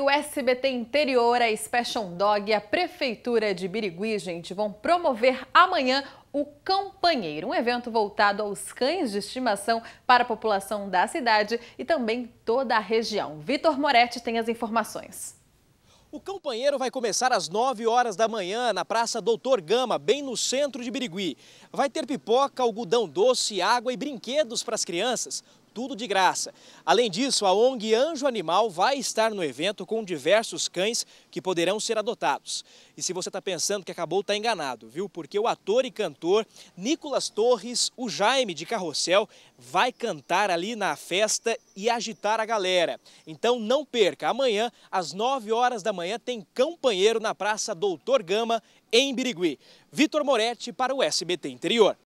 O SBT Interior, a Special Dog e a Prefeitura de Birigui, gente, vão promover amanhã o Campanheiro, um evento voltado aos cães de estimação para a população da cidade e também toda a região. Vitor Moretti tem as informações. O campanheiro vai começar às 9 horas da manhã na Praça Doutor Gama, bem no centro de Birigui. Vai ter pipoca, algodão doce, água e brinquedos para as crianças tudo de graça. Além disso, a ONG Anjo Animal vai estar no evento com diversos cães que poderão ser adotados. E se você está pensando que acabou, está enganado, viu? Porque o ator e cantor Nicolas Torres, o Jaime de Carrossel, vai cantar ali na festa e agitar a galera. Então não perca, amanhã às 9 horas da manhã tem campanheiro na Praça Doutor Gama, em Birigui. Vitor Moretti para o SBT Interior.